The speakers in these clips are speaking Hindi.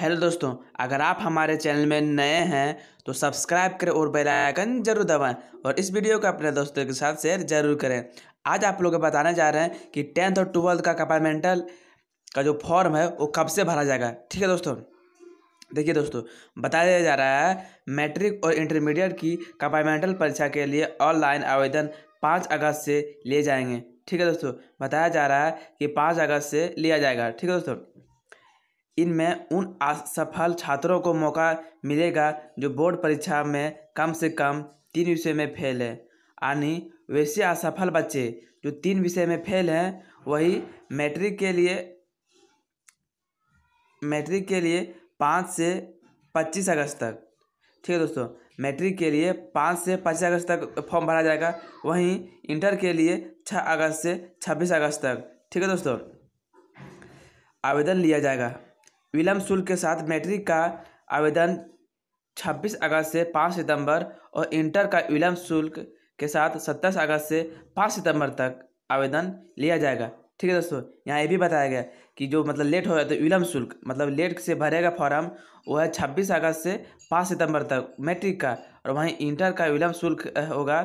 हेलो दोस्तों अगर आप हमारे चैनल में नए हैं तो सब्सक्राइब करें और बेल आइकन जरूर दबाएं और इस वीडियो को अपने दोस्तों के साथ शेयर जरूर करें आज आप लोग बताने जा रहे हैं कि टेंथ और ट्वेल्थ का कंपार्टमेंटल का जो फॉर्म है वो कब से भरा जाएगा ठीक है दोस्तों देखिए दोस्तों बताया जा रहा है मैट्रिक और इंटरमीडिएट की कंपार्टमेंटल परीक्षा के लिए ऑनलाइन आवेदन पाँच अगस्त से लिए जाएंगे ठीक है दोस्तों बताया जा रहा है कि पाँच अगस्त से लिया जाएगा ठीक है दोस्तों इनमें उन असफल छात्रों को मौका मिलेगा जो बोर्ड परीक्षा में कम से कम तीन विषय में फेल है यानी वैसे असफल बच्चे जो तीन विषय में फेल हैं वही मैट्रिक के लिए मैट्रिक के लिए पाँच से पच्चीस अगस्त तक ठीक है दोस्तों मैट्रिक के लिए पाँच से पच्चीस अगस्त तक फॉर्म भरा जाएगा वहीं इंटर के लिए छः अगस्त से छब्बीस अगस्त तक ठीक है दोस्तों आवेदन लिया जाएगा विलम्ब शुल्क के साथ मैट्रिक का आवेदन 26 अगस्त से 5 सितंबर और इंटर का विलम्ब शुल्क के साथ 27 अगस्त से 5 सितंबर तक आवेदन लिया जाएगा ठीक है दोस्तों यहाँ ये भी बताया गया कि जो मतलब लेट हो जाए तो विलम्ब शुल्क मतलब लेट से भरेगा फॉर्म वो है छब्बीस अगस्त से पाँच सितंबर तक मैट्रिक का और वहीं इंटर का विलम्ब शुल्क होगा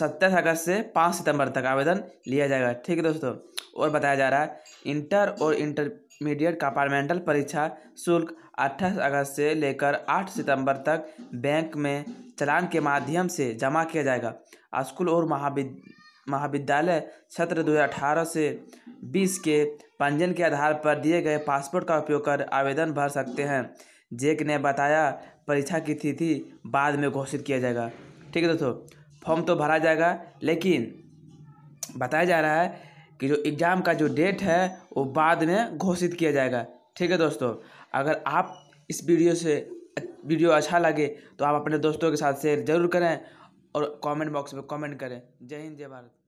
सत्ताईस अगस्त से पाँच सितंबर तक आवेदन लिया जाएगा ठीक है दोस्तों और बताया जा रहा है इंटर और इंटरमीडिएट कंपार्टमेंटल परीक्षा शुल्क अट्ठाईस अगस्त से लेकर आठ सितंबर तक बैंक में चलान के माध्यम से जमा किया जाएगा स्कूल और महाविद महाविद्यालय सत्र दो से बीस के पंजीयन के आधार पर दिए गए पासपोर्ट का उपयोग कर आवेदन भर सकते हैं जेक ने बताया परीक्षा की तिथि बाद में घोषित किया जाएगा ठीक है दोस्तों फॉर्म तो भरा जाएगा लेकिन बताया जा रहा है कि जो एग्ज़ाम का जो डेट है वो बाद में घोषित किया जाएगा ठीक है दोस्तों अगर आप इस वीडियो से वीडियो अच्छा लगे तो आप अपने दोस्तों के साथ शेयर ज़रूर करें और कमेंट बॉक्स में कमेंट करें जय हिंद जय भारत